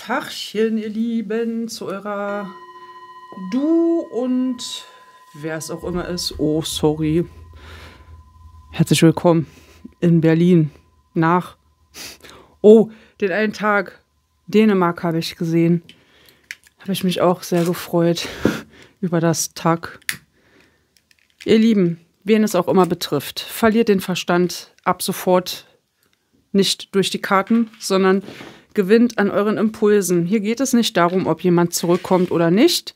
Tachchen, ihr Lieben, zu eurer Du und wer es auch immer ist. Oh, sorry. Herzlich willkommen in Berlin nach. Oh, den einen Tag. Dänemark habe ich gesehen. Habe ich mich auch sehr gefreut über das Tag. Ihr Lieben, wen es auch immer betrifft, verliert den Verstand ab sofort nicht durch die Karten, sondern gewinnt an euren Impulsen. Hier geht es nicht darum, ob jemand zurückkommt oder nicht.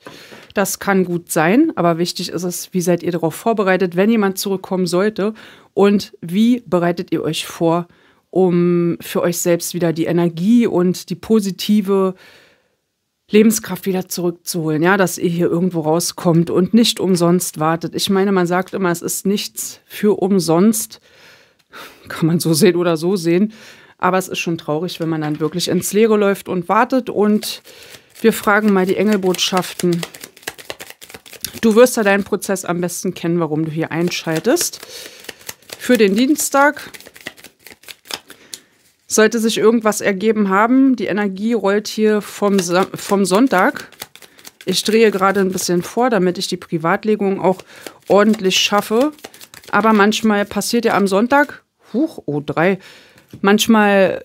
Das kann gut sein, aber wichtig ist es, wie seid ihr darauf vorbereitet, wenn jemand zurückkommen sollte und wie bereitet ihr euch vor, um für euch selbst wieder die Energie und die positive Lebenskraft wieder zurückzuholen, ja, dass ihr hier irgendwo rauskommt und nicht umsonst wartet. Ich meine, man sagt immer, es ist nichts für umsonst, kann man so sehen oder so sehen. Aber es ist schon traurig, wenn man dann wirklich ins Leere läuft und wartet. Und wir fragen mal die Engelbotschaften. Du wirst ja deinen Prozess am besten kennen, warum du hier einschaltest. Für den Dienstag sollte sich irgendwas ergeben haben. Die Energie rollt hier vom, vom Sonntag. Ich drehe gerade ein bisschen vor, damit ich die Privatlegung auch ordentlich schaffe. Aber manchmal passiert ja am Sonntag, huch, oh drei, manchmal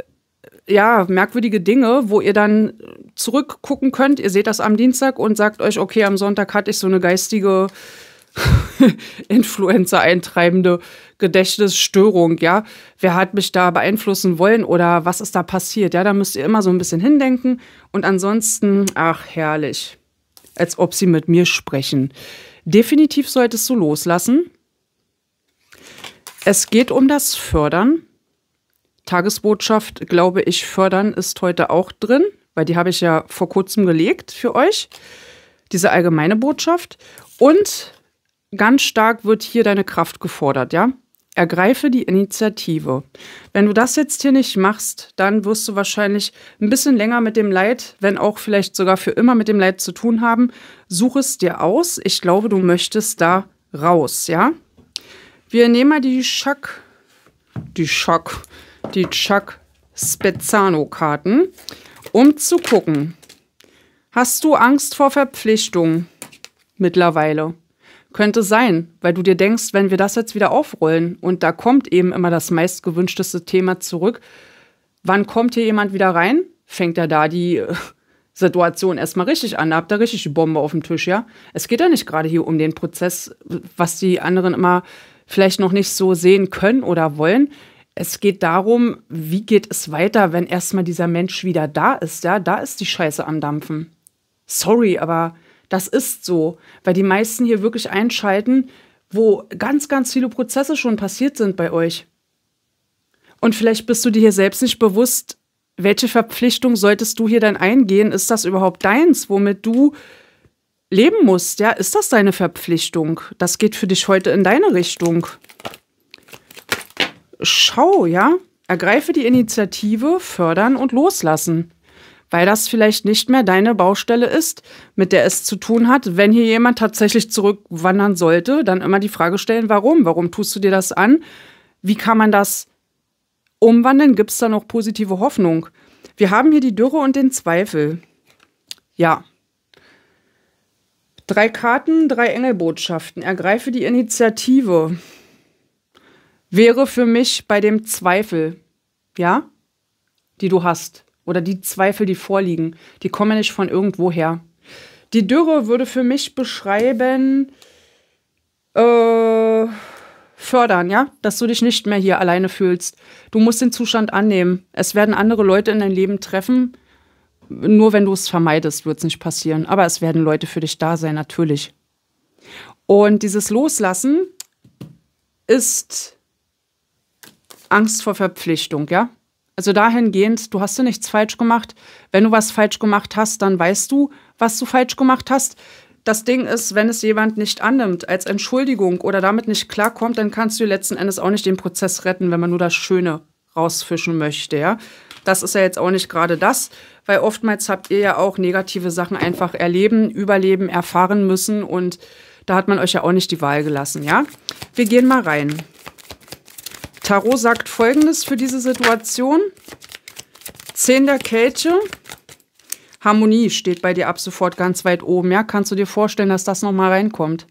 ja, merkwürdige Dinge, wo ihr dann zurückgucken könnt. Ihr seht das am Dienstag und sagt euch, okay, am Sonntag hatte ich so eine geistige Influencer eintreibende Gedächtnisstörung, ja. Wer hat mich da beeinflussen wollen oder was ist da passiert? Ja, da müsst ihr immer so ein bisschen hindenken und ansonsten, ach herrlich, als ob sie mit mir sprechen. Definitiv solltest du loslassen. Es geht um das Fördern Tagesbotschaft, glaube ich, fördern ist heute auch drin, weil die habe ich ja vor kurzem gelegt für euch, diese allgemeine Botschaft. Und ganz stark wird hier deine Kraft gefordert, ja? Ergreife die Initiative. Wenn du das jetzt hier nicht machst, dann wirst du wahrscheinlich ein bisschen länger mit dem Leid, wenn auch vielleicht sogar für immer mit dem Leid zu tun haben. Such es dir aus. Ich glaube, du möchtest da raus, ja? Wir nehmen mal die Schack. Die Schack die Chuck Spezzano-Karten, um zu gucken, hast du Angst vor Verpflichtungen mittlerweile? Könnte sein, weil du dir denkst, wenn wir das jetzt wieder aufrollen und da kommt eben immer das meistgewünschteste Thema zurück, wann kommt hier jemand wieder rein? Fängt er da die äh, Situation erstmal richtig an. Da habt ihr richtig die Bombe auf dem Tisch, ja. Es geht ja nicht gerade hier um den Prozess, was die anderen immer vielleicht noch nicht so sehen können oder wollen. Es geht darum, wie geht es weiter, wenn erstmal dieser Mensch wieder da ist. Ja, da ist die Scheiße am Dampfen. Sorry, aber das ist so, weil die meisten hier wirklich einschalten, wo ganz, ganz viele Prozesse schon passiert sind bei euch. Und vielleicht bist du dir hier selbst nicht bewusst, welche Verpflichtung solltest du hier denn eingehen? Ist das überhaupt deins, womit du leben musst? Ja, ist das deine Verpflichtung? Das geht für dich heute in deine Richtung schau, ja, ergreife die Initiative, fördern und loslassen. Weil das vielleicht nicht mehr deine Baustelle ist, mit der es zu tun hat. Wenn hier jemand tatsächlich zurückwandern sollte, dann immer die Frage stellen, warum? Warum tust du dir das an? Wie kann man das umwandeln? Gibt es da noch positive Hoffnung? Wir haben hier die Dürre und den Zweifel. Ja. Drei Karten, drei Engelbotschaften. Ergreife die Initiative wäre für mich bei dem Zweifel, ja, die du hast oder die Zweifel, die vorliegen, die kommen nicht von irgendwoher. Die Dürre würde für mich beschreiben, äh, fördern, ja, dass du dich nicht mehr hier alleine fühlst. Du musst den Zustand annehmen. Es werden andere Leute in dein Leben treffen. Nur wenn du es vermeidest, wird es nicht passieren. Aber es werden Leute für dich da sein, natürlich. Und dieses Loslassen ist Angst vor Verpflichtung, ja? Also dahingehend, du hast ja nichts falsch gemacht. Wenn du was falsch gemacht hast, dann weißt du, was du falsch gemacht hast. Das Ding ist, wenn es jemand nicht annimmt als Entschuldigung oder damit nicht klarkommt, dann kannst du letzten Endes auch nicht den Prozess retten, wenn man nur das Schöne rausfischen möchte, ja? Das ist ja jetzt auch nicht gerade das, weil oftmals habt ihr ja auch negative Sachen einfach erleben, überleben, erfahren müssen und da hat man euch ja auch nicht die Wahl gelassen, ja? Wir gehen mal rein. Tarot sagt folgendes für diese Situation. Zehn der Kelche. Harmonie steht bei dir ab sofort ganz weit oben. Ja, kannst du dir vorstellen, dass das nochmal reinkommt?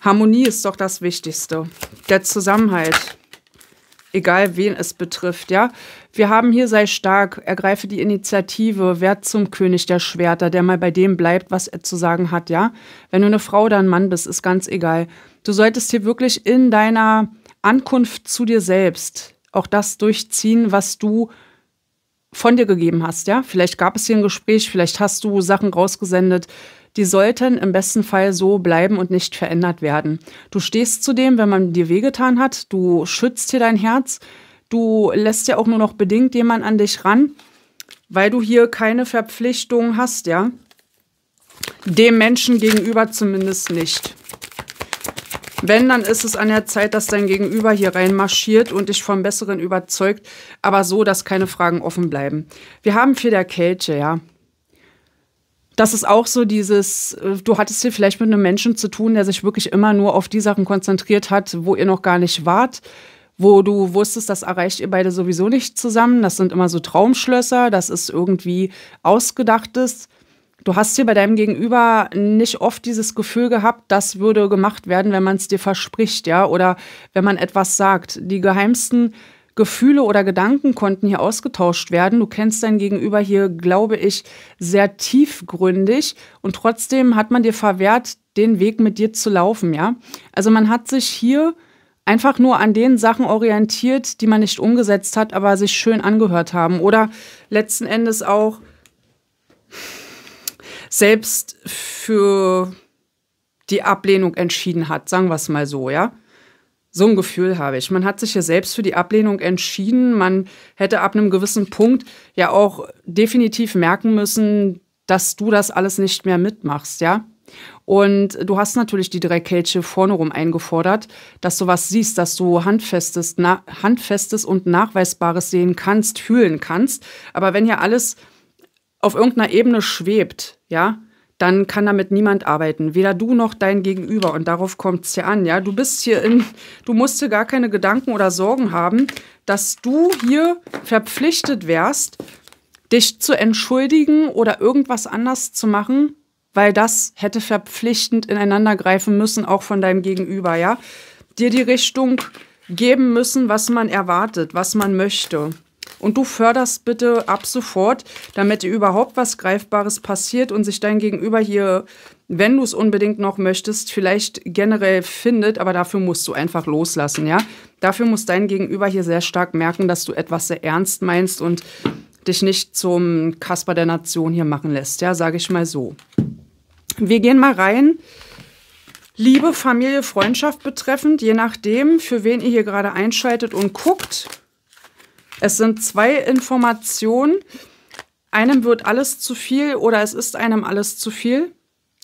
Harmonie ist doch das Wichtigste. Der Zusammenhalt. Egal wen es betrifft, ja. Wir haben hier sei stark, ergreife die Initiative, werd zum König der Schwerter, der mal bei dem bleibt, was er zu sagen hat, ja. Wenn du eine Frau oder ein Mann bist, ist ganz egal du solltest hier wirklich in deiner Ankunft zu dir selbst auch das durchziehen, was du von dir gegeben hast, ja? Vielleicht gab es hier ein Gespräch, vielleicht hast du Sachen rausgesendet, die sollten im besten Fall so bleiben und nicht verändert werden. Du stehst zu dem, wenn man dir wehgetan hat, du schützt hier dein Herz, du lässt ja auch nur noch bedingt jemand an dich ran, weil du hier keine Verpflichtung hast, ja? Dem Menschen gegenüber zumindest nicht. Wenn, dann ist es an der Zeit, dass dein Gegenüber hier reinmarschiert und dich vom Besseren überzeugt, aber so, dass keine Fragen offen bleiben. Wir haben viel der Kälte, ja. Das ist auch so dieses, äh, du hattest hier vielleicht mit einem Menschen zu tun, der sich wirklich immer nur auf die Sachen konzentriert hat, wo ihr noch gar nicht wart, wo du wusstest, das erreicht ihr beide sowieso nicht zusammen. Das sind immer so Traumschlösser, das ist irgendwie Ausgedachtes. Du hast hier bei deinem Gegenüber nicht oft dieses Gefühl gehabt, das würde gemacht werden, wenn man es dir verspricht, ja, oder wenn man etwas sagt. Die geheimsten Gefühle oder Gedanken konnten hier ausgetauscht werden. Du kennst dein Gegenüber hier, glaube ich, sehr tiefgründig und trotzdem hat man dir verwehrt, den Weg mit dir zu laufen, ja. Also man hat sich hier einfach nur an den Sachen orientiert, die man nicht umgesetzt hat, aber sich schön angehört haben oder letzten Endes auch selbst für die Ablehnung entschieden hat, sagen wir es mal so, ja. So ein Gefühl habe ich. Man hat sich ja selbst für die Ablehnung entschieden. Man hätte ab einem gewissen Punkt ja auch definitiv merken müssen, dass du das alles nicht mehr mitmachst, ja. Und du hast natürlich die drei Kelche vorne rum eingefordert, dass du was siehst, dass du handfestes, handfestes und nachweisbares sehen kannst, fühlen kannst. Aber wenn ja alles auf irgendeiner Ebene schwebt, ja, dann kann damit niemand arbeiten, weder du noch dein Gegenüber. Und darauf kommt es ja an, ja. Du bist hier in, du musst hier gar keine Gedanken oder Sorgen haben, dass du hier verpflichtet wärst, dich zu entschuldigen oder irgendwas anders zu machen, weil das hätte verpflichtend ineinandergreifen müssen, auch von deinem Gegenüber, ja. Dir die Richtung geben müssen, was man erwartet, was man möchte und du förderst bitte ab sofort, damit dir überhaupt was Greifbares passiert und sich dein Gegenüber hier, wenn du es unbedingt noch möchtest, vielleicht generell findet, aber dafür musst du einfach loslassen, ja? Dafür muss dein Gegenüber hier sehr stark merken, dass du etwas sehr ernst meinst und dich nicht zum Kasper der Nation hier machen lässt, ja, sage ich mal so. Wir gehen mal rein. Liebe, Familie, Freundschaft betreffend, je nachdem, für wen ihr hier gerade einschaltet und guckt, es sind zwei Informationen. Einem wird alles zu viel oder es ist einem alles zu viel.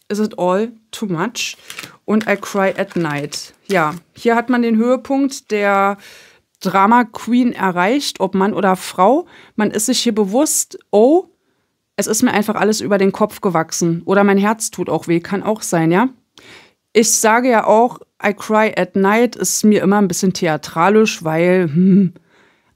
Is it all too much? Und I cry at night. Ja, hier hat man den Höhepunkt der Drama Queen erreicht, ob Mann oder Frau. Man ist sich hier bewusst, oh, es ist mir einfach alles über den Kopf gewachsen. Oder mein Herz tut auch weh, kann auch sein, ja? Ich sage ja auch, I cry at night ist mir immer ein bisschen theatralisch, weil, hm,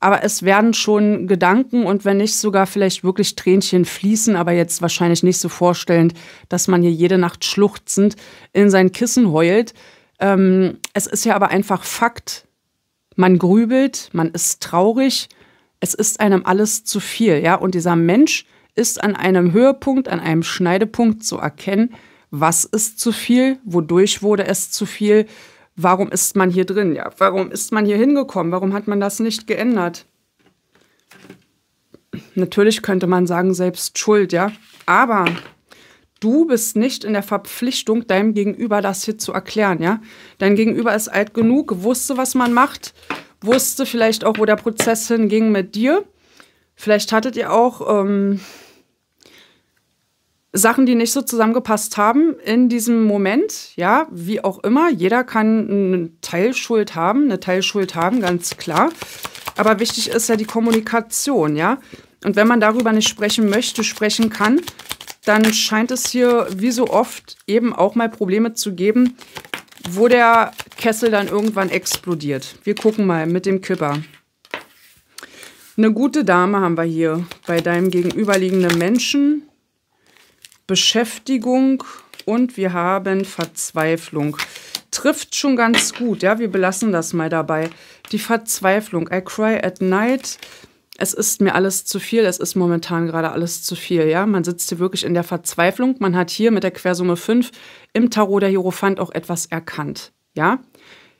aber es werden schon Gedanken und wenn nicht sogar vielleicht wirklich Tränchen fließen, aber jetzt wahrscheinlich nicht so vorstellend, dass man hier jede Nacht schluchzend in sein Kissen heult. Ähm, es ist ja aber einfach Fakt. Man grübelt, man ist traurig, es ist einem alles zu viel, ja. Und dieser Mensch ist an einem Höhepunkt, an einem Schneidepunkt zu erkennen, was ist zu viel, wodurch wurde es zu viel warum ist man hier drin? Ja, warum ist man hier hingekommen? Warum hat man das nicht geändert? Natürlich könnte man sagen, selbst schuld, ja. Aber du bist nicht in der Verpflichtung, deinem Gegenüber das hier zu erklären, ja. Dein Gegenüber ist alt genug, wusste, was man macht, wusste vielleicht auch, wo der Prozess hinging mit dir. Vielleicht hattet ihr auch ähm, Sachen, die nicht so zusammengepasst haben in diesem Moment, ja, wie auch immer. Jeder kann eine Teilschuld haben, eine Teilschuld haben, ganz klar. Aber wichtig ist ja die Kommunikation, ja. Und wenn man darüber nicht sprechen möchte, sprechen kann, dann scheint es hier wie so oft eben auch mal Probleme zu geben, wo der Kessel dann irgendwann explodiert. Wir gucken mal mit dem Kipper. Eine gute Dame haben wir hier bei deinem gegenüberliegenden Menschen. Beschäftigung und wir haben Verzweiflung. Trifft schon ganz gut, ja, wir belassen das mal dabei. Die Verzweiflung, I cry at night. Es ist mir alles zu viel, es ist momentan gerade alles zu viel, ja. Man sitzt hier wirklich in der Verzweiflung. Man hat hier mit der Quersumme 5 im Tarot der Hierophant auch etwas erkannt, ja.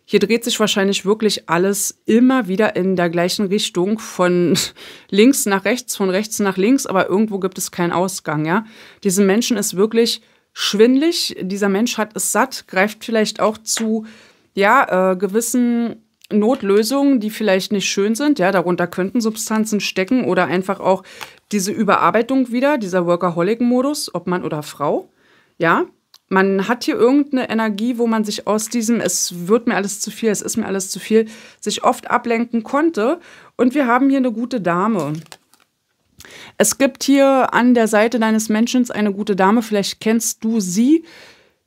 Hier dreht sich wahrscheinlich wirklich alles immer wieder in der gleichen Richtung, von links nach rechts, von rechts nach links, aber irgendwo gibt es keinen Ausgang, ja. Diesem Menschen ist wirklich schwindlig. Dieser Mensch hat es satt, greift vielleicht auch zu, ja, äh, gewissen Notlösungen, die vielleicht nicht schön sind. Ja, darunter könnten Substanzen stecken oder einfach auch diese Überarbeitung wieder, dieser Workaholic-Modus, ob Mann oder Frau. Ja, man hat hier irgendeine Energie, wo man sich aus diesem, es wird mir alles zu viel, es ist mir alles zu viel, sich oft ablenken konnte. Und wir haben hier eine gute Dame. Es gibt hier an der Seite deines Menschen eine gute Dame, vielleicht kennst du sie,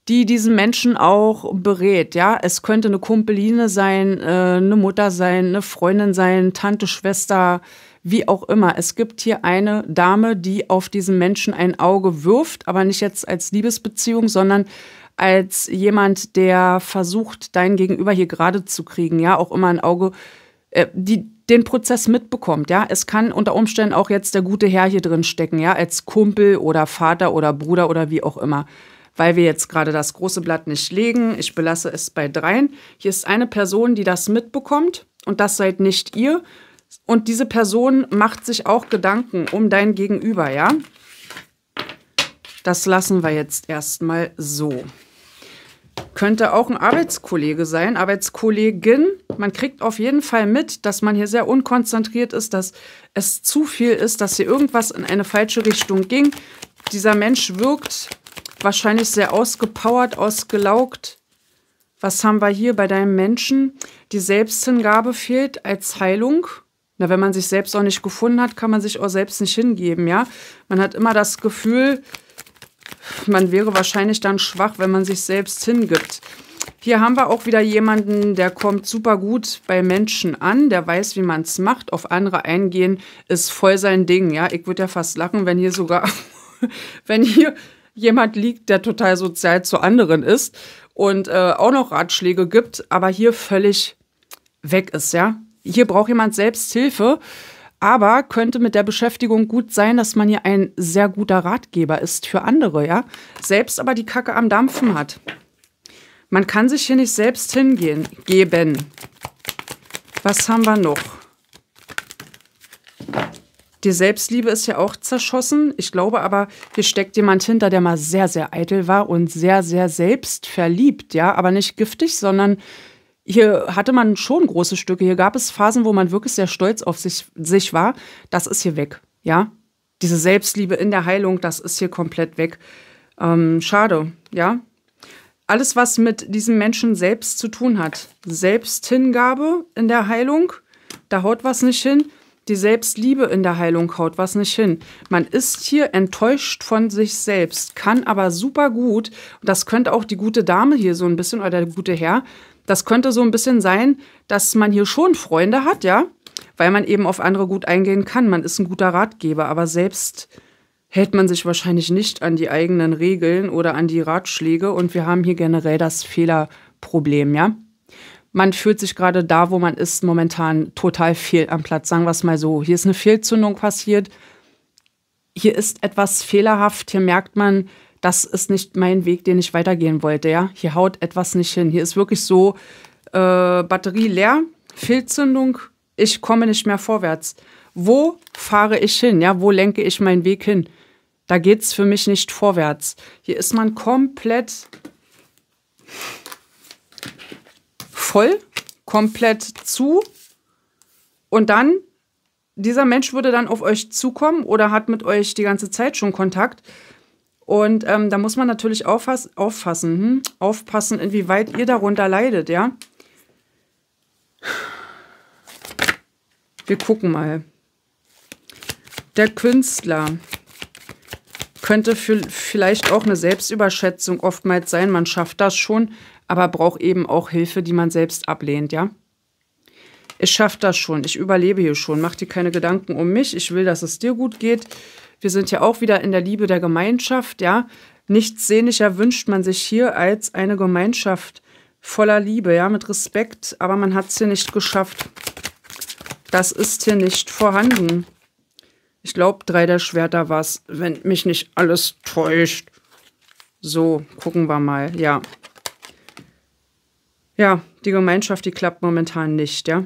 die diesen Menschen auch berät. Ja, es könnte eine Kumpeline sein, äh, eine Mutter sein, eine Freundin sein, Tante, Schwester, wie auch immer. Es gibt hier eine Dame, die auf diesen Menschen ein Auge wirft, aber nicht jetzt als Liebesbeziehung, sondern als jemand, der versucht, dein Gegenüber hier gerade zu kriegen, ja, auch immer ein Auge, äh, die den Prozess mitbekommt, ja. Es kann unter Umständen auch jetzt der gute Herr hier drin stecken, ja, als Kumpel oder Vater oder Bruder oder wie auch immer. Weil wir jetzt gerade das große Blatt nicht legen, ich belasse es bei dreien. Hier ist eine Person, die das mitbekommt und das seid nicht ihr, und diese Person macht sich auch Gedanken um dein Gegenüber, ja? Das lassen wir jetzt erstmal so. Könnte auch ein Arbeitskollege sein, Arbeitskollegin. Man kriegt auf jeden Fall mit, dass man hier sehr unkonzentriert ist, dass es zu viel ist, dass hier irgendwas in eine falsche Richtung ging. Dieser Mensch wirkt wahrscheinlich sehr ausgepowert, ausgelaugt. Was haben wir hier bei deinem Menschen? Die Selbsthingabe fehlt als Heilung. Na, wenn man sich selbst auch nicht gefunden hat, kann man sich auch selbst nicht hingeben, ja. Man hat immer das Gefühl, man wäre wahrscheinlich dann schwach, wenn man sich selbst hingibt. Hier haben wir auch wieder jemanden, der kommt super gut bei Menschen an, der weiß, wie man es macht. Auf andere eingehen ist voll sein Ding, ja. Ich würde ja fast lachen, wenn hier sogar, wenn hier jemand liegt, der total sozial zu anderen ist und äh, auch noch Ratschläge gibt, aber hier völlig weg ist, ja hier braucht jemand Selbsthilfe. aber könnte mit der Beschäftigung gut sein, dass man hier ein sehr guter Ratgeber ist für andere, ja? Selbst aber die Kacke am Dampfen hat. Man kann sich hier nicht selbst hingehen, geben. Was haben wir noch? Die Selbstliebe ist ja auch zerschossen. Ich glaube aber, hier steckt jemand hinter, der mal sehr, sehr eitel war und sehr, sehr selbstverliebt. Ja, aber nicht giftig, sondern hier hatte man schon große Stücke. Hier gab es Phasen, wo man wirklich sehr stolz auf sich, sich war. Das ist hier weg. Ja, diese Selbstliebe in der Heilung, das ist hier komplett weg. Ähm, schade, ja. Alles, was mit diesem Menschen selbst zu tun hat. Selbsthingabe in der Heilung, da haut was nicht hin. Die Selbstliebe in der Heilung haut was nicht hin. Man ist hier enttäuscht von sich selbst, kann aber super gut, das könnte auch die gute Dame hier so ein bisschen oder der gute Herr, das könnte so ein bisschen sein, dass man hier schon Freunde hat, ja, weil man eben auf andere gut eingehen kann. Man ist ein guter Ratgeber, aber selbst hält man sich wahrscheinlich nicht an die eigenen Regeln oder an die Ratschläge. Und wir haben hier generell das Fehlerproblem, ja. Man fühlt sich gerade da, wo man ist, momentan total fehl am Platz. Sagen wir es mal so. Hier ist eine Fehlzündung passiert. Hier ist etwas fehlerhaft. Hier merkt man, das ist nicht mein Weg, den ich weitergehen wollte. Ja? Hier haut etwas nicht hin. Hier ist wirklich so äh, Batterie leer, Fehlzündung, ich komme nicht mehr vorwärts. Wo fahre ich hin? Ja, wo lenke ich meinen Weg hin? Da geht es für mich nicht vorwärts. Hier ist man komplett voll, komplett zu. Und dann, dieser Mensch würde dann auf euch zukommen oder hat mit euch die ganze Zeit schon Kontakt und ähm, da muss man natürlich auffass auffassen, hm? aufpassen, inwieweit ihr darunter leidet, ja. Wir gucken mal. Der Künstler könnte vielleicht auch eine Selbstüberschätzung oftmals sein. Man schafft das schon, aber braucht eben auch Hilfe, die man selbst ablehnt, ja ich schaffe das schon, ich überlebe hier schon, mach dir keine Gedanken um mich, ich will, dass es dir gut geht. Wir sind ja auch wieder in der Liebe der Gemeinschaft, ja. Nichts sehnlicher wünscht man sich hier als eine Gemeinschaft voller Liebe, ja, mit Respekt, aber man hat es hier nicht geschafft. Das ist hier nicht vorhanden. Ich glaube, drei der Schwerter war es, wenn mich nicht alles täuscht. So, gucken wir mal, ja. Ja, die Gemeinschaft, die klappt momentan nicht, ja.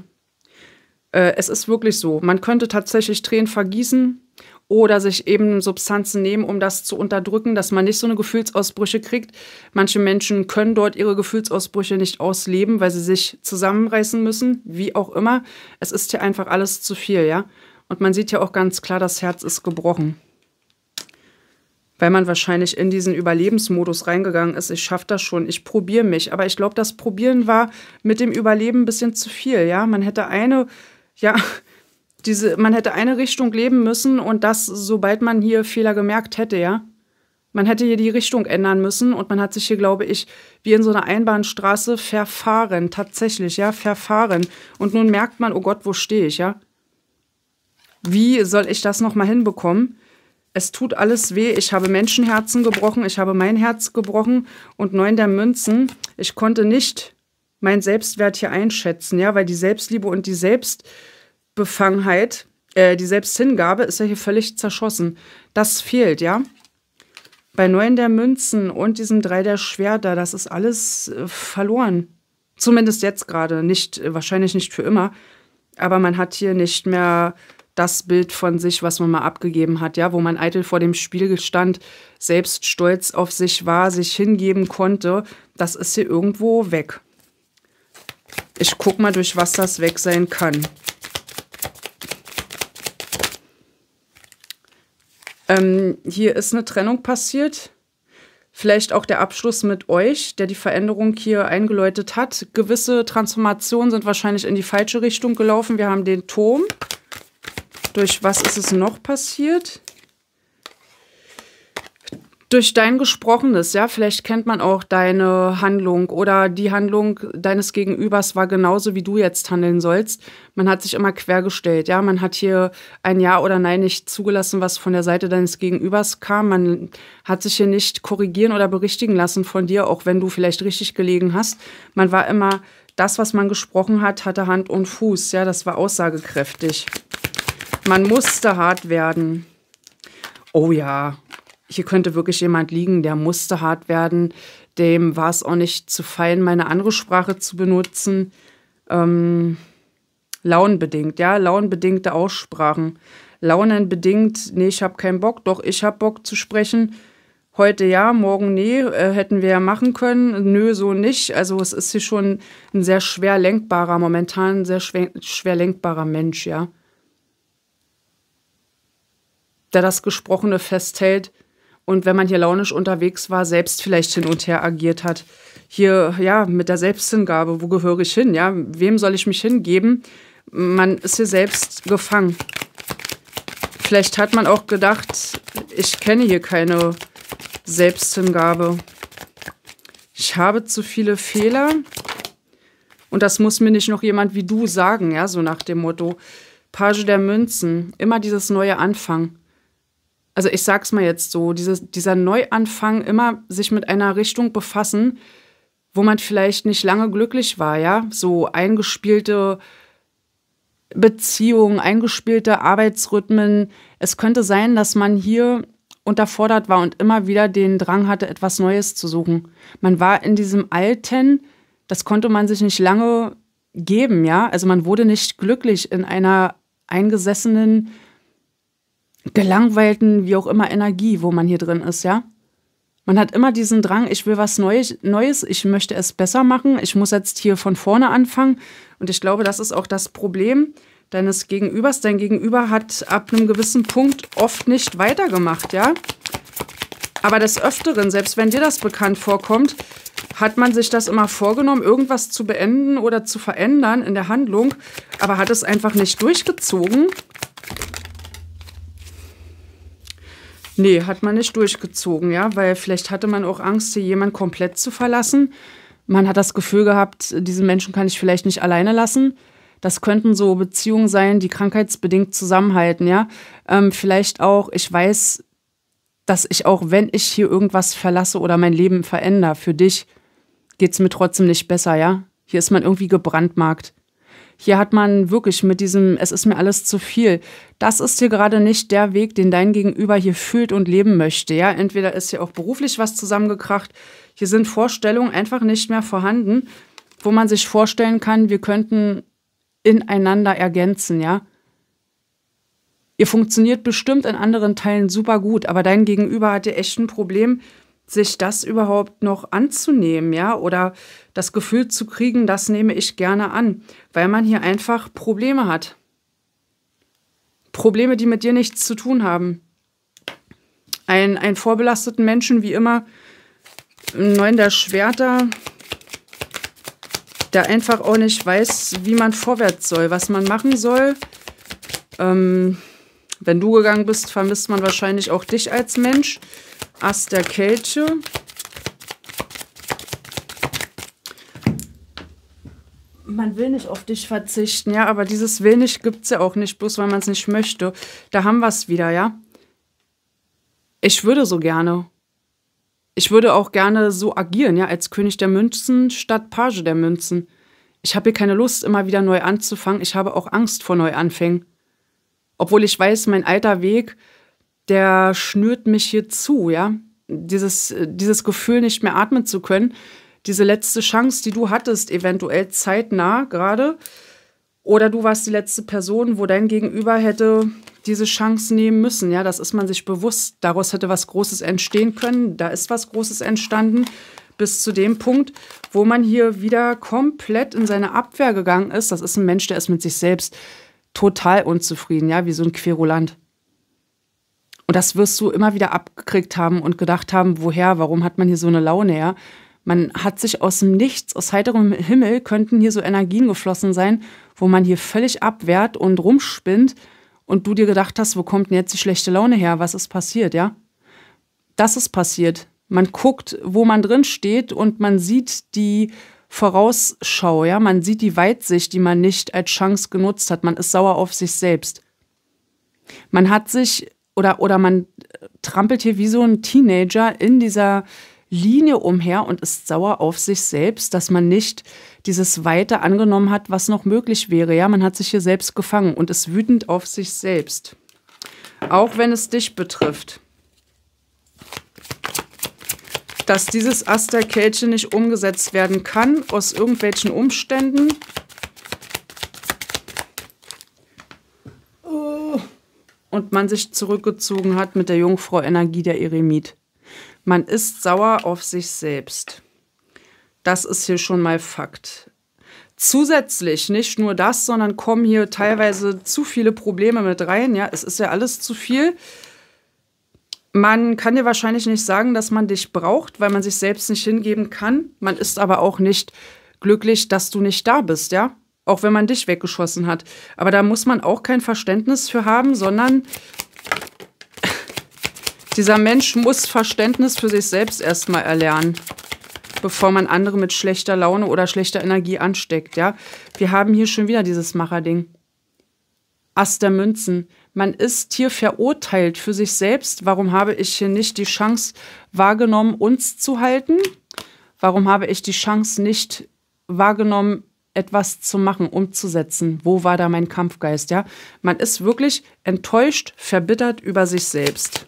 Äh, es ist wirklich so. Man könnte tatsächlich Tränen vergießen oder sich eben Substanzen nehmen, um das zu unterdrücken, dass man nicht so eine Gefühlsausbrüche kriegt. Manche Menschen können dort ihre Gefühlsausbrüche nicht ausleben, weil sie sich zusammenreißen müssen, wie auch immer. Es ist ja einfach alles zu viel, ja. Und man sieht ja auch ganz klar, das Herz ist gebrochen. Weil man wahrscheinlich in diesen Überlebensmodus reingegangen ist. Ich schaffe das schon, ich probiere mich. Aber ich glaube, das Probieren war mit dem Überleben ein bisschen zu viel, ja. Man hätte eine ja, diese, man hätte eine Richtung leben müssen und das, sobald man hier Fehler gemerkt hätte, ja. Man hätte hier die Richtung ändern müssen und man hat sich hier, glaube ich, wie in so einer Einbahnstraße verfahren, tatsächlich, ja, verfahren. Und nun merkt man, oh Gott, wo stehe ich, ja? Wie soll ich das nochmal hinbekommen? Es tut alles weh. Ich habe Menschenherzen gebrochen, ich habe mein Herz gebrochen und neun der Münzen. Ich konnte nicht mein Selbstwert hier einschätzen, ja, weil die Selbstliebe und die Selbstbefangenheit, äh, die Selbsthingabe ist ja hier völlig zerschossen. Das fehlt, ja. Bei neun der Münzen und diesem drei der Schwerter, das ist alles äh, verloren. Zumindest jetzt gerade, nicht äh, wahrscheinlich nicht für immer, aber man hat hier nicht mehr das Bild von sich, was man mal abgegeben hat, ja, wo man eitel vor dem Spiegel stand, selbst stolz auf sich war, sich hingeben konnte, das ist hier irgendwo weg. Ich guck mal, durch was das weg sein kann. Ähm, hier ist eine Trennung passiert. Vielleicht auch der Abschluss mit euch, der die Veränderung hier eingeläutet hat. Gewisse Transformationen sind wahrscheinlich in die falsche Richtung gelaufen. Wir haben den Turm. Durch was ist es noch passiert? durch dein Gesprochenes, ja, vielleicht kennt man auch deine Handlung oder die Handlung deines Gegenübers war genauso, wie du jetzt handeln sollst. Man hat sich immer quergestellt, ja, man hat hier ein Ja oder Nein nicht zugelassen, was von der Seite deines Gegenübers kam. Man hat sich hier nicht korrigieren oder berichtigen lassen von dir, auch wenn du vielleicht richtig gelegen hast. Man war immer das, was man gesprochen hat, hatte Hand und Fuß. Ja, das war aussagekräftig. Man musste hart werden. Oh ja, hier könnte wirklich jemand liegen, der musste hart werden. Dem war es auch nicht zu fein, meine andere Sprache zu benutzen. Ähm, launenbedingt, ja, launenbedingte Aussprachen. Launenbedingt, nee, ich habe keinen Bock, doch ich habe Bock zu sprechen. Heute ja, morgen nee, äh, hätten wir ja machen können. Nö, so nicht. Also es ist hier schon ein sehr schwer lenkbarer, momentan ein sehr schwer, schwer lenkbarer Mensch, ja. Der das Gesprochene festhält und wenn man hier launisch unterwegs war, selbst vielleicht hin und her agiert hat. Hier, ja, mit der Selbsthingabe, wo gehöre ich hin, ja, wem soll ich mich hingeben? Man ist hier selbst gefangen. Vielleicht hat man auch gedacht, ich kenne hier keine Selbsthingabe. Ich habe zu viele Fehler und das muss mir nicht noch jemand wie du sagen, ja, so nach dem Motto. Page der Münzen, immer dieses neue Anfangen also ich sag's mal jetzt so, dieses, dieser Neuanfang, immer sich mit einer Richtung befassen, wo man vielleicht nicht lange glücklich war, ja, so eingespielte Beziehungen, eingespielte Arbeitsrhythmen. Es könnte sein, dass man hier unterfordert war und immer wieder den Drang hatte, etwas Neues zu suchen. Man war in diesem Alten, das konnte man sich nicht lange geben, ja. Also man wurde nicht glücklich in einer eingesessenen gelangweilten, wie auch immer, Energie, wo man hier drin ist, ja? Man hat immer diesen Drang, ich will was Neues, ich möchte es besser machen, ich muss jetzt hier von vorne anfangen. Und ich glaube, das ist auch das Problem deines Gegenübers. Dein Gegenüber hat ab einem gewissen Punkt oft nicht weitergemacht, ja? Aber des Öfteren, selbst wenn dir das bekannt vorkommt, hat man sich das immer vorgenommen, irgendwas zu beenden oder zu verändern in der Handlung, aber hat es einfach nicht durchgezogen Nee, hat man nicht durchgezogen, ja, weil vielleicht hatte man auch Angst, hier jemand komplett zu verlassen. Man hat das Gefühl gehabt, diesen Menschen kann ich vielleicht nicht alleine lassen. Das könnten so Beziehungen sein, die krankheitsbedingt zusammenhalten, ja. Ähm, vielleicht auch, ich weiß, dass ich auch, wenn ich hier irgendwas verlasse oder mein Leben verändere, für dich geht es mir trotzdem nicht besser, ja. Hier ist man irgendwie gebrandmarkt. Hier hat man wirklich mit diesem, es ist mir alles zu viel. Das ist hier gerade nicht der Weg, den dein Gegenüber hier fühlt und leben möchte. Ja, entweder ist hier auch beruflich was zusammengekracht. Hier sind Vorstellungen einfach nicht mehr vorhanden, wo man sich vorstellen kann, wir könnten ineinander ergänzen. Ja, ihr funktioniert bestimmt in anderen Teilen super gut, aber dein Gegenüber hat hier echt ein Problem, sich das überhaupt noch anzunehmen, ja, oder das Gefühl zu kriegen, das nehme ich gerne an, weil man hier einfach Probleme hat. Probleme, die mit dir nichts zu tun haben. Ein, einen vorbelasteten Menschen, wie immer, neun der Schwerter, der einfach auch nicht weiß, wie man vorwärts soll, was man machen soll. Ähm, wenn du gegangen bist, vermisst man wahrscheinlich auch dich als Mensch. Ast der Kelche. Man will nicht auf dich verzichten, ja, aber dieses will nicht gibt es ja auch nicht, bloß weil man es nicht möchte. Da haben wir es wieder, ja. Ich würde so gerne. Ich würde auch gerne so agieren, ja, als König der Münzen statt Page der Münzen. Ich habe hier keine Lust, immer wieder neu anzufangen. Ich habe auch Angst vor Neuanfängen. Obwohl ich weiß, mein alter Weg der schnürt mich hier zu, ja. Dieses, dieses Gefühl, nicht mehr atmen zu können, diese letzte Chance, die du hattest, eventuell zeitnah gerade, oder du warst die letzte Person, wo dein Gegenüber hätte diese Chance nehmen müssen. Ja, das ist man sich bewusst. Daraus hätte was Großes entstehen können. Da ist was Großes entstanden. Bis zu dem Punkt, wo man hier wieder komplett in seine Abwehr gegangen ist. Das ist ein Mensch, der ist mit sich selbst total unzufrieden. Ja, wie so ein Querulant. Und das wirst du immer wieder abgekriegt haben und gedacht haben, woher, warum hat man hier so eine Laune her? Man hat sich aus dem Nichts, aus heiterem Himmel könnten hier so Energien geflossen sein, wo man hier völlig abwehrt und rumspinnt und du dir gedacht hast, wo kommt denn jetzt die schlechte Laune her? Was ist passiert, ja? Das ist passiert. Man guckt, wo man drin steht und man sieht die Vorausschau, ja, man sieht die Weitsicht, die man nicht als Chance genutzt hat. Man ist sauer auf sich selbst. Man hat sich oder, oder man äh, trampelt hier wie so ein Teenager in dieser Linie umher und ist sauer auf sich selbst, dass man nicht dieses Weite angenommen hat, was noch möglich wäre. Ja, man hat sich hier selbst gefangen und ist wütend auf sich selbst. Auch wenn es dich betrifft. Dass dieses Asterkältchen nicht umgesetzt werden kann, aus irgendwelchen Umständen, und man sich zurückgezogen hat mit der Jungfrau Energie der Eremit. Man ist sauer auf sich selbst. Das ist hier schon mal Fakt. Zusätzlich nicht nur das, sondern kommen hier teilweise zu viele Probleme mit rein. Ja, es ist ja alles zu viel. Man kann dir wahrscheinlich nicht sagen, dass man dich braucht, weil man sich selbst nicht hingeben kann. Man ist aber auch nicht glücklich, dass du nicht da bist, ja? auch wenn man dich weggeschossen hat. Aber da muss man auch kein Verständnis für haben, sondern dieser Mensch muss Verständnis für sich selbst erstmal erlernen, bevor man andere mit schlechter Laune oder schlechter Energie ansteckt, ja. Wir haben hier schon wieder dieses Macherding. Ass der Münzen. Man ist hier verurteilt für sich selbst. Warum habe ich hier nicht die Chance wahrgenommen, uns zu halten? Warum habe ich die Chance nicht wahrgenommen, etwas zu machen, umzusetzen. Wo war da mein Kampfgeist? Ja, man ist wirklich enttäuscht, verbittert über sich selbst.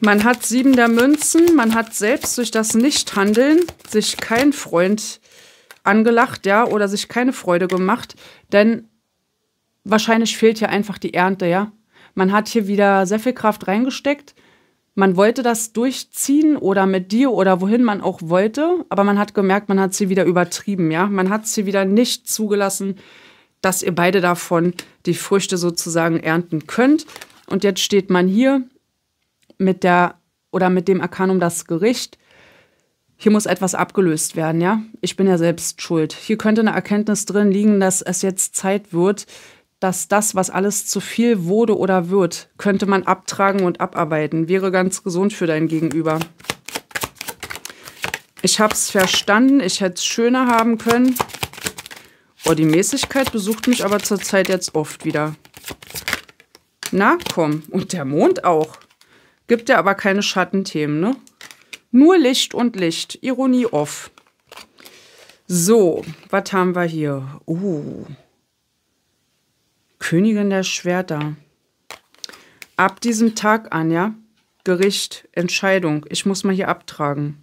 Man hat sieben der Münzen, man hat selbst durch das Nichthandeln sich kein Freund angelacht, ja, oder sich keine Freude gemacht, denn wahrscheinlich fehlt hier einfach die Ernte, ja. Man hat hier wieder sehr viel Kraft reingesteckt, man wollte das durchziehen oder mit dir oder wohin man auch wollte, aber man hat gemerkt, man hat sie wieder übertrieben, ja. Man hat sie wieder nicht zugelassen, dass ihr beide davon die Früchte sozusagen ernten könnt. Und jetzt steht man hier mit der oder mit dem Arkanum das Gericht. Hier muss etwas abgelöst werden, ja. Ich bin ja selbst schuld. Hier könnte eine Erkenntnis drin liegen, dass es jetzt Zeit wird, dass das, was alles zu viel wurde oder wird, könnte man abtragen und abarbeiten. Wäre ganz gesund für dein Gegenüber. Ich habe es verstanden, ich hätte es schöner haben können. Oh, die Mäßigkeit besucht mich aber zurzeit jetzt oft wieder. Na, komm. Und der Mond auch. Gibt ja aber keine Schattenthemen, ne? Nur Licht und Licht. Ironie off. So, was haben wir hier? Uh. Königin der Schwerter. Ab diesem Tag an, ja? Gericht, Entscheidung. Ich muss mal hier abtragen.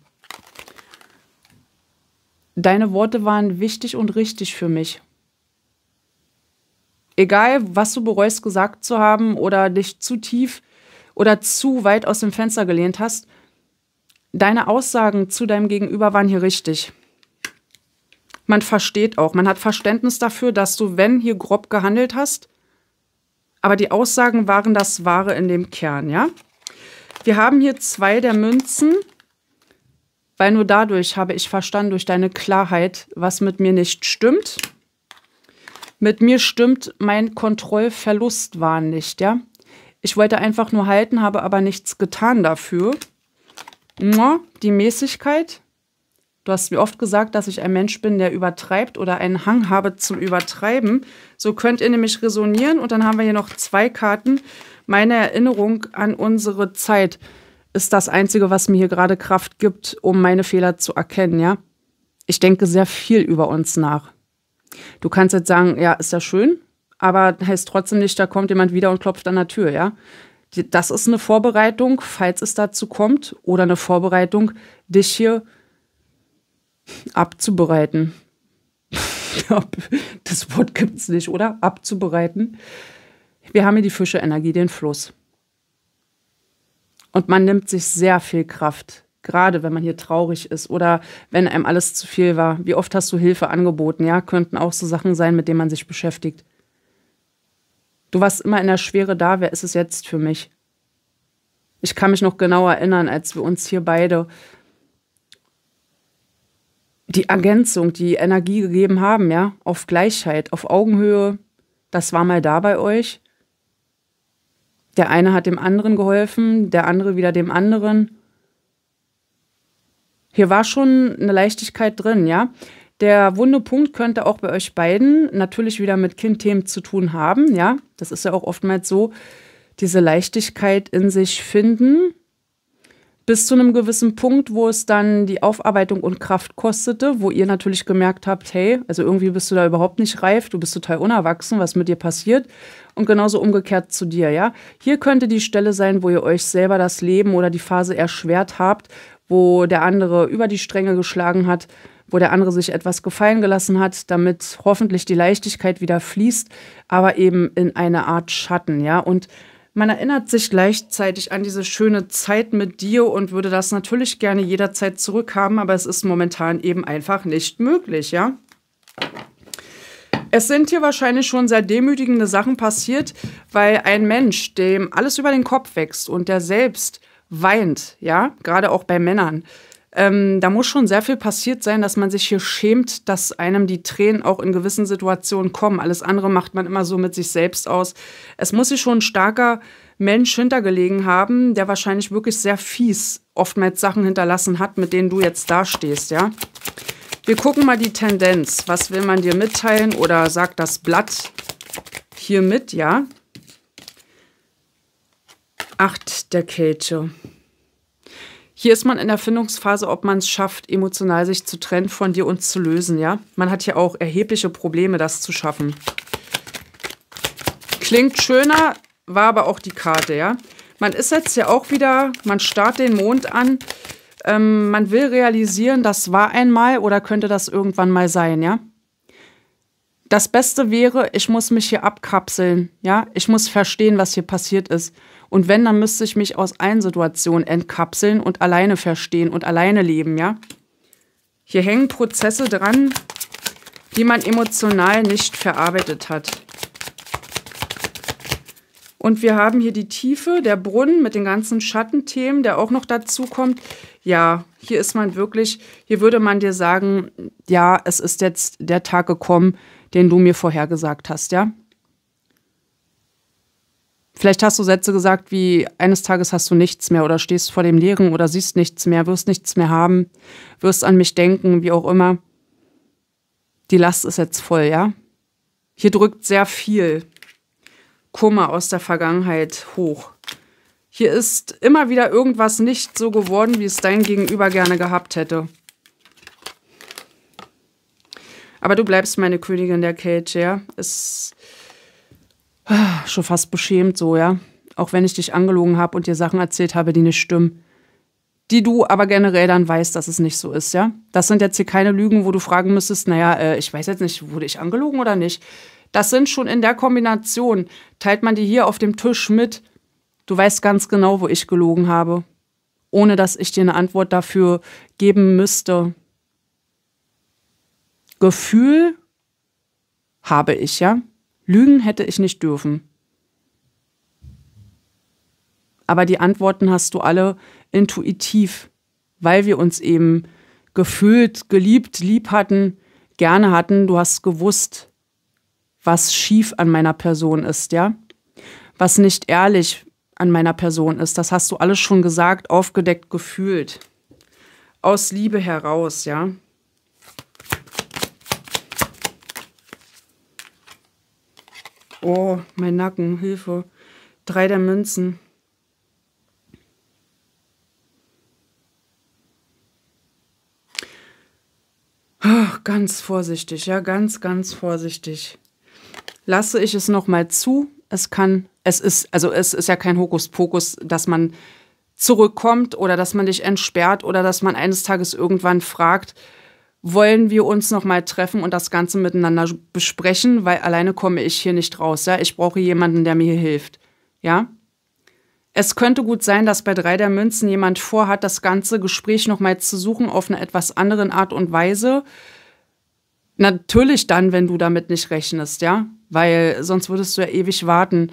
Deine Worte waren wichtig und richtig für mich. Egal, was du bereust gesagt zu haben oder dich zu tief oder zu weit aus dem Fenster gelehnt hast, deine Aussagen zu deinem Gegenüber waren hier richtig man versteht auch, man hat Verständnis dafür, dass du, wenn hier grob gehandelt hast, aber die Aussagen waren das Wahre in dem Kern, ja? Wir haben hier zwei der Münzen, weil nur dadurch habe ich verstanden, durch deine Klarheit, was mit mir nicht stimmt. Mit mir stimmt mein Kontrollverlust nicht, ja? Ich wollte einfach nur halten, habe aber nichts getan dafür. Die Mäßigkeit, Du hast mir oft gesagt, dass ich ein Mensch bin, der übertreibt oder einen Hang habe zum Übertreiben. So könnt ihr nämlich resonieren. Und dann haben wir hier noch zwei Karten. Meine Erinnerung an unsere Zeit ist das Einzige, was mir hier gerade Kraft gibt, um meine Fehler zu erkennen, ja? Ich denke sehr viel über uns nach. Du kannst jetzt sagen, ja, ist ja schön, aber heißt trotzdem nicht, da kommt jemand wieder und klopft an der Tür, ja? Das ist eine Vorbereitung, falls es dazu kommt, oder eine Vorbereitung, dich hier zu abzubereiten. das Wort gibt es nicht, oder? Abzubereiten. Wir haben hier die Fische-Energie, den Fluss. Und man nimmt sich sehr viel Kraft, gerade wenn man hier traurig ist oder wenn einem alles zu viel war. Wie oft hast du Hilfe angeboten? Ja, könnten auch so Sachen sein, mit denen man sich beschäftigt. Du warst immer in der Schwere da, wer ist es jetzt für mich? Ich kann mich noch genau erinnern, als wir uns hier beide die Ergänzung, die Energie gegeben haben, ja, auf Gleichheit, auf Augenhöhe. Das war mal da bei euch. Der eine hat dem anderen geholfen, der andere wieder dem anderen. Hier war schon eine Leichtigkeit drin, ja. Der wunde Punkt könnte auch bei euch beiden natürlich wieder mit Kindthemen zu tun haben, ja. Das ist ja auch oftmals so, diese Leichtigkeit in sich finden, bis zu einem gewissen Punkt, wo es dann die Aufarbeitung und Kraft kostete, wo ihr natürlich gemerkt habt, hey, also irgendwie bist du da überhaupt nicht reif, du bist total unerwachsen, was mit dir passiert. Und genauso umgekehrt zu dir, ja. Hier könnte die Stelle sein, wo ihr euch selber das Leben oder die Phase erschwert habt, wo der andere über die Stränge geschlagen hat, wo der andere sich etwas gefallen gelassen hat, damit hoffentlich die Leichtigkeit wieder fließt, aber eben in eine Art Schatten, ja. Und man erinnert sich gleichzeitig an diese schöne Zeit mit dir und würde das natürlich gerne jederzeit zurückhaben, aber es ist momentan eben einfach nicht möglich, ja? Es sind hier wahrscheinlich schon sehr demütigende Sachen passiert, weil ein Mensch, dem alles über den Kopf wächst und der selbst weint, ja, gerade auch bei Männern, ähm, da muss schon sehr viel passiert sein, dass man sich hier schämt, dass einem die Tränen auch in gewissen Situationen kommen. Alles andere macht man immer so mit sich selbst aus. Es muss sich schon ein starker Mensch hintergelegen haben, der wahrscheinlich wirklich sehr fies oftmals Sachen hinterlassen hat, mit denen du jetzt dastehst, ja. Wir gucken mal die Tendenz. Was will man dir mitteilen oder sagt das Blatt hiermit, ja? Acht der Kälte. Hier ist man in der Findungsphase, ob man es schafft, emotional sich zu trennen von dir und zu lösen, ja? Man hat hier auch erhebliche Probleme, das zu schaffen. Klingt schöner, war aber auch die Karte, ja? Man ist jetzt ja auch wieder, man starrt den Mond an. Ähm, man will realisieren, das war einmal oder könnte das irgendwann mal sein, ja? das Beste wäre, ich muss mich hier abkapseln, ja? Ich muss verstehen, was hier passiert ist. Und wenn, dann müsste ich mich aus allen Situationen entkapseln und alleine verstehen und alleine leben, ja? Hier hängen Prozesse dran, die man emotional nicht verarbeitet hat. Und wir haben hier die Tiefe, der Brunnen mit den ganzen Schattenthemen, der auch noch dazu kommt. Ja, hier ist man wirklich, hier würde man dir sagen, ja, es ist jetzt der Tag gekommen, den du mir vorhergesagt hast, ja? Vielleicht hast du Sätze gesagt wie, eines Tages hast du nichts mehr oder stehst vor dem Leeren oder siehst nichts mehr, wirst nichts mehr haben, wirst an mich denken, wie auch immer. Die Last ist jetzt voll, ja? Hier drückt sehr viel Kummer aus der Vergangenheit hoch. Hier ist immer wieder irgendwas nicht so geworden, wie es dein Gegenüber gerne gehabt hätte. Aber du bleibst meine Königin der Kälte, ja. Ist ah, schon fast beschämt so, ja. Auch wenn ich dich angelogen habe und dir Sachen erzählt habe, die nicht stimmen. Die du aber generell dann weißt, dass es nicht so ist, ja. Das sind jetzt hier keine Lügen, wo du fragen müsstest, naja, äh, ich weiß jetzt nicht, wurde ich angelogen oder nicht. Das sind schon in der Kombination, teilt man die hier auf dem Tisch mit. Du weißt ganz genau, wo ich gelogen habe, ohne dass ich dir eine Antwort dafür geben müsste. Gefühl habe ich, ja. Lügen hätte ich nicht dürfen. Aber die Antworten hast du alle intuitiv, weil wir uns eben gefühlt, geliebt, lieb hatten, gerne hatten. Du hast gewusst, was schief an meiner Person ist, ja. Was nicht ehrlich an meiner Person ist. Das hast du alles schon gesagt, aufgedeckt, gefühlt. Aus Liebe heraus, ja. Oh, mein Nacken, Hilfe. Drei der Münzen. Ach, ganz vorsichtig, ja, ganz, ganz vorsichtig. Lasse ich es nochmal zu. Es kann, es ist, also es ist ja kein Hokuspokus, dass man zurückkommt oder dass man dich entsperrt oder dass man eines Tages irgendwann fragt, wollen wir uns nochmal treffen und das Ganze miteinander besprechen, weil alleine komme ich hier nicht raus. Ja? Ich brauche jemanden, der mir hilft. Ja? Es könnte gut sein, dass bei drei der Münzen jemand vorhat, das ganze Gespräch nochmal zu suchen auf eine etwas anderen Art und Weise. Natürlich dann, wenn du damit nicht rechnest, ja? Weil sonst würdest du ja ewig warten.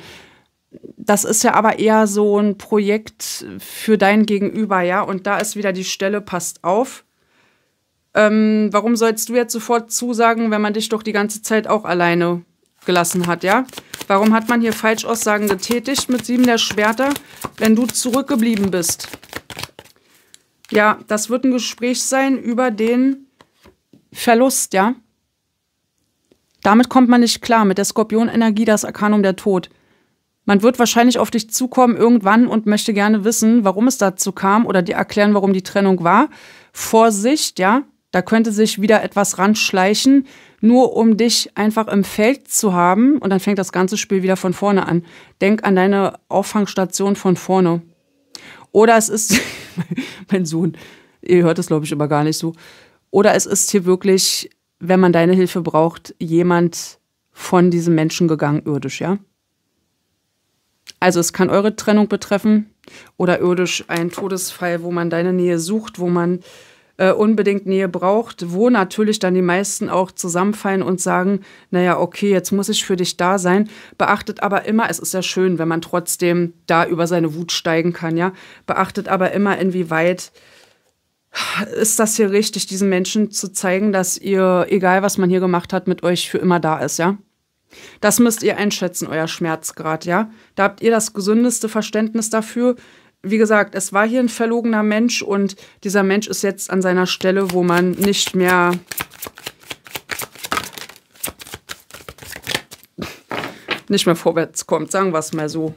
Das ist ja aber eher so ein Projekt für dein Gegenüber, ja? Und da ist wieder die Stelle, passt auf ähm, warum sollst du jetzt sofort zusagen, wenn man dich doch die ganze Zeit auch alleine gelassen hat, ja? Warum hat man hier Falschaussagen getätigt mit sieben der Schwerter, wenn du zurückgeblieben bist? Ja, das wird ein Gespräch sein über den Verlust, ja? Damit kommt man nicht klar, mit der Skorpionenergie, das Arkanum der Tod. Man wird wahrscheinlich auf dich zukommen irgendwann und möchte gerne wissen, warum es dazu kam oder dir erklären, warum die Trennung war. Vorsicht, ja? Da könnte sich wieder etwas ranschleichen, nur um dich einfach im Feld zu haben. Und dann fängt das ganze Spiel wieder von vorne an. Denk an deine Auffangstation von vorne. Oder es ist, mein Sohn, ihr hört es, glaube ich, immer gar nicht so. Oder es ist hier wirklich, wenn man deine Hilfe braucht, jemand von diesem Menschen gegangen, irdisch, ja? Also es kann eure Trennung betreffen oder irdisch ein Todesfall, wo man deine Nähe sucht, wo man äh, unbedingt Nähe braucht, wo natürlich dann die meisten auch zusammenfallen und sagen, naja, okay, jetzt muss ich für dich da sein. Beachtet aber immer, es ist ja schön, wenn man trotzdem da über seine Wut steigen kann, ja. Beachtet aber immer, inwieweit ist das hier richtig, diesen Menschen zu zeigen, dass ihr, egal was man hier gemacht hat, mit euch für immer da ist, ja? Das müsst ihr einschätzen, euer Schmerzgrad, ja? Da habt ihr das gesündeste Verständnis dafür, wie gesagt, es war hier ein verlogener Mensch und dieser Mensch ist jetzt an seiner Stelle, wo man nicht mehr nicht mehr vorwärts kommt, sagen wir es mal so.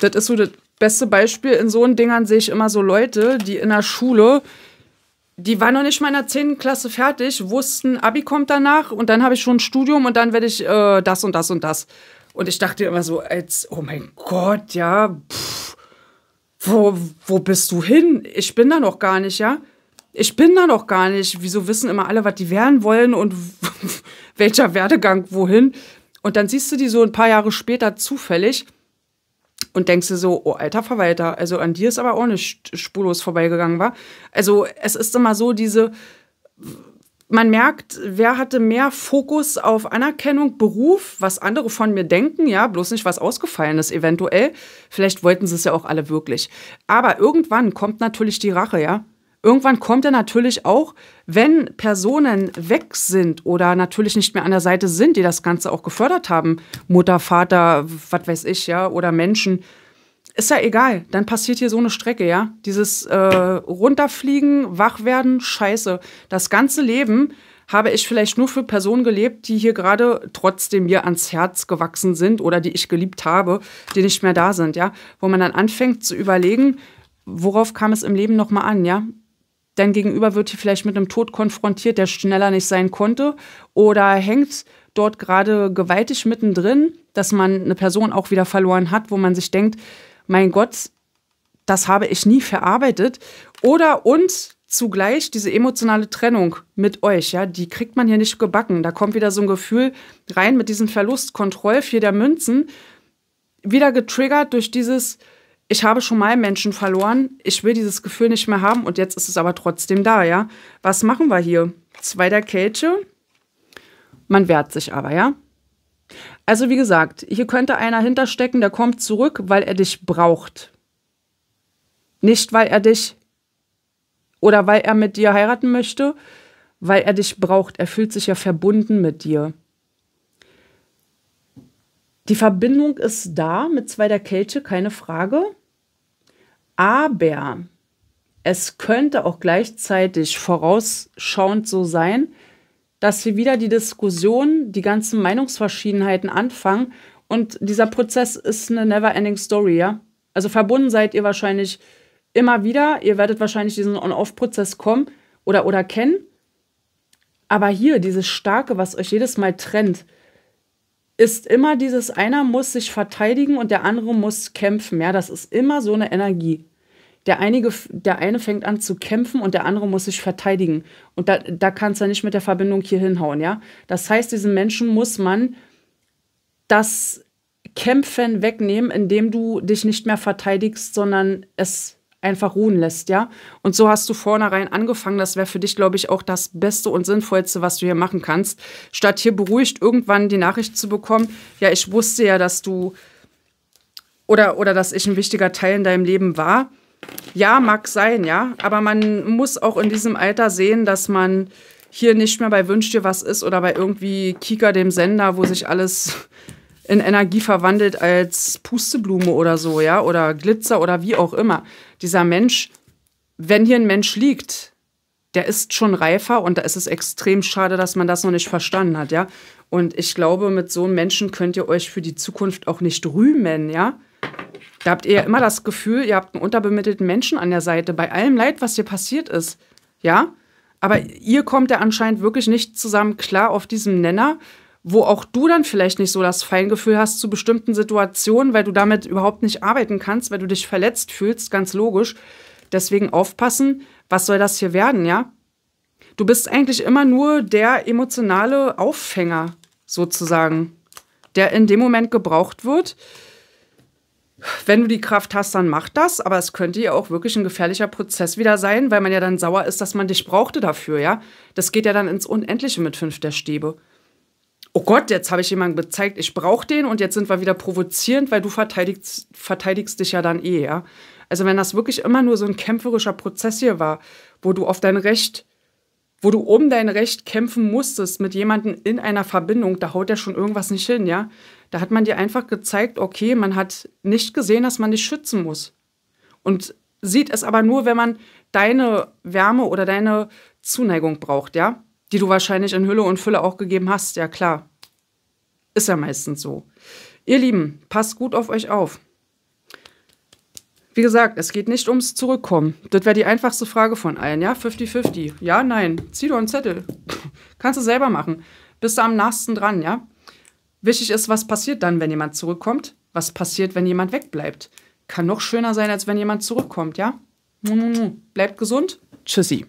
Das ist so das beste Beispiel. In so Dingern sehe ich immer so Leute, die in der Schule, die waren noch nicht mal in der 10. Klasse fertig, wussten, Abi kommt danach und dann habe ich schon ein Studium und dann werde ich äh, das und das und das. Und ich dachte immer so, als, oh mein Gott, ja, pff, wo, wo bist du hin? Ich bin da noch gar nicht, ja? Ich bin da noch gar nicht. Wieso wissen immer alle, was die werden wollen und welcher Werdegang wohin? Und dann siehst du die so ein paar Jahre später zufällig und denkst dir so, oh, alter Verwalter, also an dir ist aber auch nicht spurlos vorbeigegangen, war. Also es ist immer so diese man merkt, wer hatte mehr Fokus auf Anerkennung, Beruf, was andere von mir denken, ja, bloß nicht was ausgefallenes eventuell. Vielleicht wollten sie es ja auch alle wirklich. Aber irgendwann kommt natürlich die Rache, ja. Irgendwann kommt er natürlich auch, wenn Personen weg sind oder natürlich nicht mehr an der Seite sind, die das Ganze auch gefördert haben, Mutter, Vater, was weiß ich, ja, oder Menschen, ist ja egal. Dann passiert hier so eine Strecke, ja. Dieses äh, runterfliegen, wach werden, scheiße. Das ganze Leben habe ich vielleicht nur für Personen gelebt, die hier gerade trotzdem mir ans Herz gewachsen sind oder die ich geliebt habe, die nicht mehr da sind, ja. Wo man dann anfängt zu überlegen, worauf kam es im Leben nochmal an, ja? Dein Gegenüber wird hier vielleicht mit einem Tod konfrontiert, der schneller nicht sein konnte oder hängt dort gerade gewaltig mittendrin, dass man eine Person auch wieder verloren hat, wo man sich denkt, mein Gott, das habe ich nie verarbeitet. Oder und zugleich diese emotionale Trennung mit euch, ja, die kriegt man hier nicht gebacken. Da kommt wieder so ein Gefühl rein mit diesem Verlust, Kontroll, vier der Münzen, wieder getriggert durch dieses, ich habe schon mal Menschen verloren, ich will dieses Gefühl nicht mehr haben und jetzt ist es aber trotzdem da, ja. Was machen wir hier? Zweiter Kelche, man wehrt sich aber, ja. Also wie gesagt, hier könnte einer hinterstecken, der kommt zurück, weil er dich braucht. Nicht, weil er dich oder weil er mit dir heiraten möchte, weil er dich braucht. Er fühlt sich ja verbunden mit dir. Die Verbindung ist da mit zwei der Kelche, keine Frage. Aber es könnte auch gleichzeitig vorausschauend so sein, dass wir wieder die Diskussion, die ganzen Meinungsverschiedenheiten anfangen. Und dieser Prozess ist eine never-ending Story, ja. Also verbunden seid ihr wahrscheinlich immer wieder. Ihr werdet wahrscheinlich diesen On-Off-Prozess kommen oder, oder kennen. Aber hier, dieses Starke, was euch jedes Mal trennt, ist immer dieses, einer muss sich verteidigen und der andere muss kämpfen. Ja, das ist immer so eine Energie der, einige, der eine fängt an zu kämpfen und der andere muss sich verteidigen. Und da, da kannst du nicht mit der Verbindung hier hinhauen, ja? Das heißt, diesem Menschen muss man das Kämpfen wegnehmen, indem du dich nicht mehr verteidigst, sondern es einfach ruhen lässt, ja? Und so hast du vornherein angefangen. Das wäre für dich, glaube ich, auch das Beste und Sinnvollste, was du hier machen kannst. Statt hier beruhigt irgendwann die Nachricht zu bekommen, ja, ich wusste ja, dass du oder, oder dass ich ein wichtiger Teil in deinem Leben war. Ja, mag sein, ja. Aber man muss auch in diesem Alter sehen, dass man hier nicht mehr bei Wünsch dir was ist oder bei irgendwie Kika, dem Sender, wo sich alles in Energie verwandelt als Pusteblume oder so, ja, oder Glitzer oder wie auch immer. Dieser Mensch, wenn hier ein Mensch liegt, der ist schon reifer und da ist es extrem schade, dass man das noch nicht verstanden hat, ja. Und ich glaube, mit so einem Menschen könnt ihr euch für die Zukunft auch nicht rühmen, ja. Da habt ihr ja immer das Gefühl, ihr habt einen unterbemittelten Menschen an der Seite, bei allem Leid, was dir passiert ist. Ja? Aber ihr kommt ja anscheinend wirklich nicht zusammen klar auf diesem Nenner, wo auch du dann vielleicht nicht so das Feingefühl hast zu bestimmten Situationen, weil du damit überhaupt nicht arbeiten kannst, weil du dich verletzt fühlst, ganz logisch. Deswegen aufpassen, was soll das hier werden, ja? Du bist eigentlich immer nur der emotionale Auffänger, sozusagen, der in dem Moment gebraucht wird, wenn du die Kraft hast, dann mach das. Aber es könnte ja auch wirklich ein gefährlicher Prozess wieder sein, weil man ja dann sauer ist, dass man dich brauchte dafür, ja. Das geht ja dann ins Unendliche mit fünf der Stäbe. Oh Gott, jetzt habe ich jemanden gezeigt, ich brauche den und jetzt sind wir wieder provozierend, weil du verteidigst, verteidigst dich ja dann eh, ja. Also wenn das wirklich immer nur so ein kämpferischer Prozess hier war, wo du auf dein Recht, wo du um dein Recht kämpfen musstest mit jemandem in einer Verbindung, da haut ja schon irgendwas nicht hin, ja. Da hat man dir einfach gezeigt, okay, man hat nicht gesehen, dass man dich schützen muss. Und sieht es aber nur, wenn man deine Wärme oder deine Zuneigung braucht, ja? Die du wahrscheinlich in Hülle und Fülle auch gegeben hast, ja klar. Ist ja meistens so. Ihr Lieben, passt gut auf euch auf. Wie gesagt, es geht nicht ums Zurückkommen. Das wäre die einfachste Frage von allen, ja? 50-50. Ja, nein. Zieh doch einen Zettel. Kannst du selber machen. Bist du am nahesten dran, ja? Wichtig ist, was passiert dann, wenn jemand zurückkommt? Was passiert, wenn jemand wegbleibt? Kann noch schöner sein, als wenn jemand zurückkommt, ja? Bleibt gesund. Tschüssi.